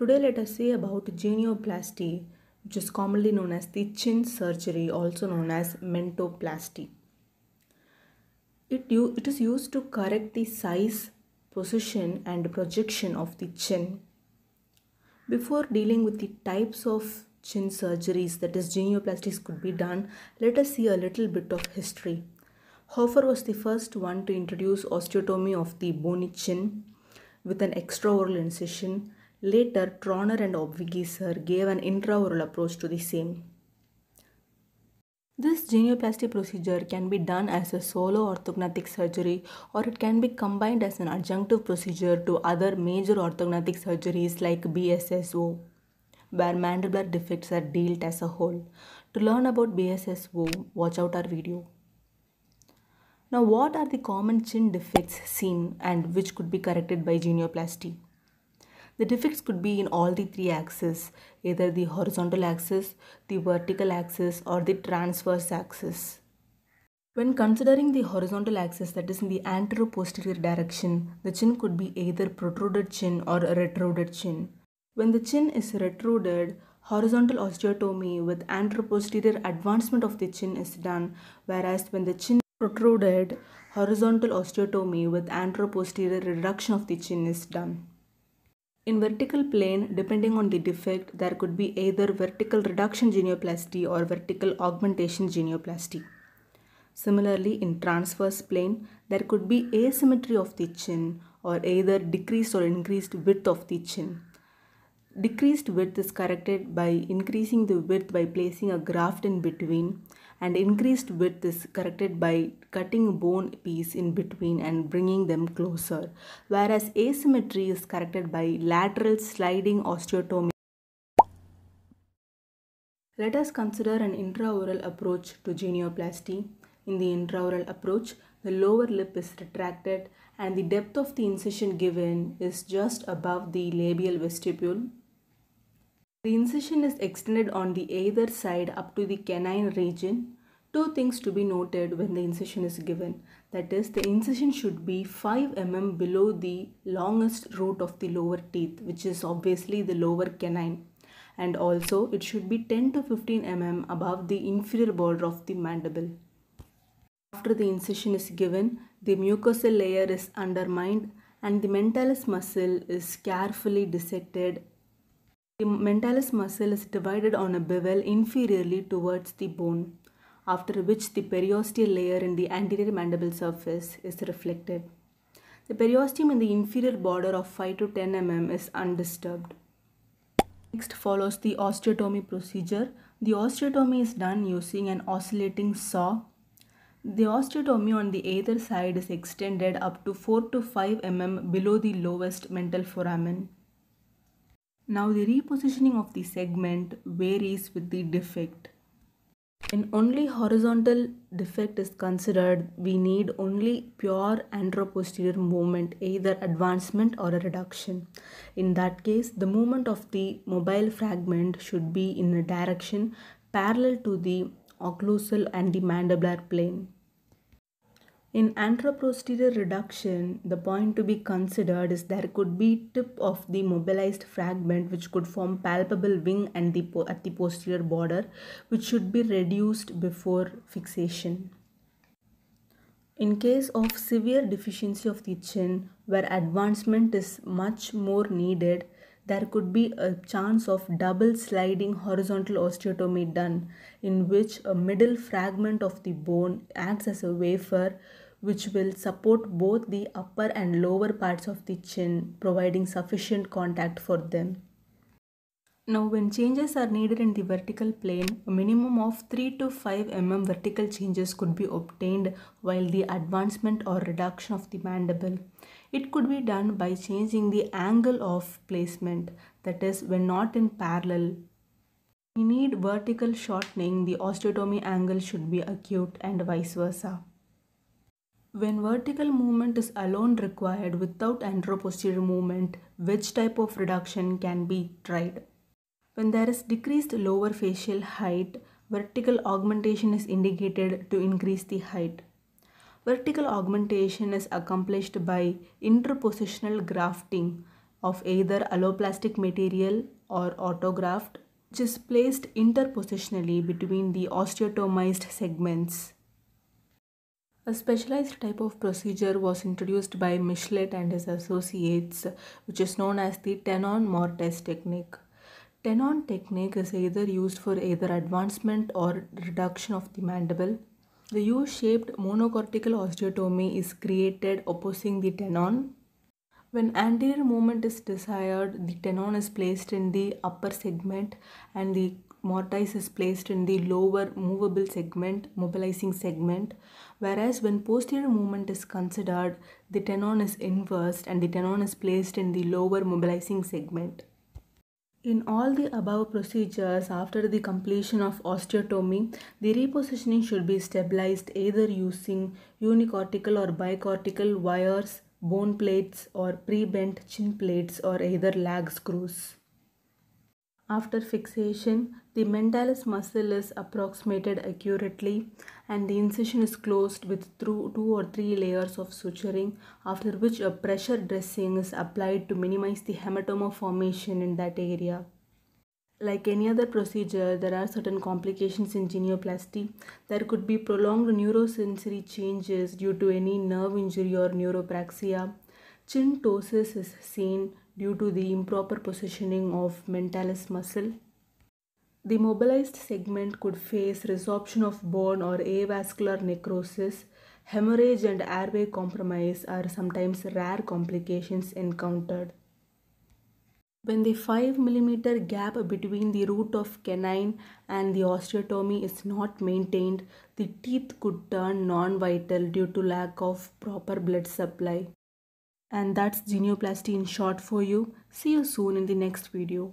Today let us say about genioplasty which is commonly known as the chin surgery also known as mentoplasty. It, it is used to correct the size, position and projection of the chin. Before dealing with the types of chin surgeries that is genioplasties could be done, let us see a little bit of history. Hofer was the first one to introduce osteotomy of the bony chin with an extraoral incision Later, Troner and Obwigisser gave an intraoral approach to the same. This genioplasty procedure can be done as a solo orthognathic surgery or it can be combined as an adjunctive procedure to other major orthognathic surgeries like BSSO, where mandibular defects are dealt as a whole. To learn about BSSO, watch out our video. Now, what are the common chin defects seen and which could be corrected by genioplasty? The defects could be in all the three axes, either the horizontal axis, the vertical axis or the transverse axis. When considering the horizontal axis that is in the antero-posterior direction, the chin could be either protruded chin or retruded chin. When the chin is retruded, horizontal osteotomy with antero-posterior advancement of the chin is done, whereas when the chin protruded, horizontal osteotomy with antero-posterior reduction of the chin is done. In vertical plane, depending on the defect, there could be either vertical reduction genioplasty or vertical augmentation genioplasty. Similarly, in transverse plane, there could be asymmetry of the chin or either decreased or increased width of the chin. Decreased width is corrected by increasing the width by placing a graft in between and increased width is corrected by cutting bone piece in between and bringing them closer, whereas asymmetry is corrected by lateral sliding osteotomy. Let us consider an intraoral approach to genioplasty. In the intraoral approach, the lower lip is retracted and the depth of the incision given is just above the labial vestibule. The incision is extended on the either side up to the canine region Two things to be noted when the incision is given that is, the incision should be 5 mm below the longest root of the lower teeth, which is obviously the lower canine, and also it should be 10 to 15 mm above the inferior border of the mandible. After the incision is given, the mucosal layer is undermined and the mentalis muscle is carefully dissected. The mentalis muscle is divided on a bevel inferiorly towards the bone after which the periosteal layer in the anterior mandible surface is reflected. The periosteum in the inferior border of 5 to 10 mm is undisturbed. Next follows the osteotomy procedure. The osteotomy is done using an oscillating saw. The osteotomy on the either side is extended up to 4 to 5 mm below the lowest mental foramen. Now the repositioning of the segment varies with the defect. In only horizontal defect is considered we need only pure anteroposterior movement either advancement or a reduction in that case the movement of the mobile fragment should be in a direction parallel to the occlusal and the mandibular plane in anteroposterior reduction, the point to be considered is there could be tip of the mobilized fragment which could form palpable wing and the at the posterior border which should be reduced before fixation. In case of severe deficiency of the chin where advancement is much more needed, there could be a chance of double sliding horizontal osteotomy done, in which a middle fragment of the bone acts as a wafer which will support both the upper and lower parts of the chin, providing sufficient contact for them. Now when changes are needed in the vertical plane, a minimum of 3 to 5 mm vertical changes could be obtained while the advancement or reduction of the mandible. It could be done by changing the angle of placement, that is when not in parallel. We need vertical shortening, the osteotomy angle should be acute and vice versa. When vertical movement is alone required without anteroposterior movement, which type of reduction can be tried? When there is decreased lower facial height, vertical augmentation is indicated to increase the height. Vertical augmentation is accomplished by interpositional grafting of either alloplastic material or autograft, which is placed interpositionally between the osteotomized segments. A specialized type of procedure was introduced by Michelet and his associates, which is known as the tenon mortise technique. Tenon technique is either used for either advancement or reduction of the mandible. The U-shaped monocortical osteotomy is created opposing the tenon. When anterior movement is desired, the tenon is placed in the upper segment and the mortise is placed in the lower movable segment, mobilizing segment. Whereas when posterior movement is considered, the tenon is inversed and the tenon is placed in the lower mobilizing segment. In all the above procedures, after the completion of osteotomy, the repositioning should be stabilized either using unicortical or bicortical wires, bone plates, or pre bent chin plates, or either lag screws. After fixation, the mentalis muscle is approximated accurately and the incision is closed with through two or three layers of suturing after which a pressure dressing is applied to minimize the hematoma formation in that area. Like any other procedure, there are certain complications in genioplasty. There could be prolonged neurosensory changes due to any nerve injury or neuropraxia. Chin ptosis is seen due to the improper positioning of mentalis muscle. The mobilized segment could face resorption of bone or avascular necrosis. Hemorrhage and airway compromise are sometimes rare complications encountered. When the 5 mm gap between the root of canine and the osteotomy is not maintained, the teeth could turn non vital due to lack of proper blood supply and that's genioplasty in short for you. See you soon in the next video.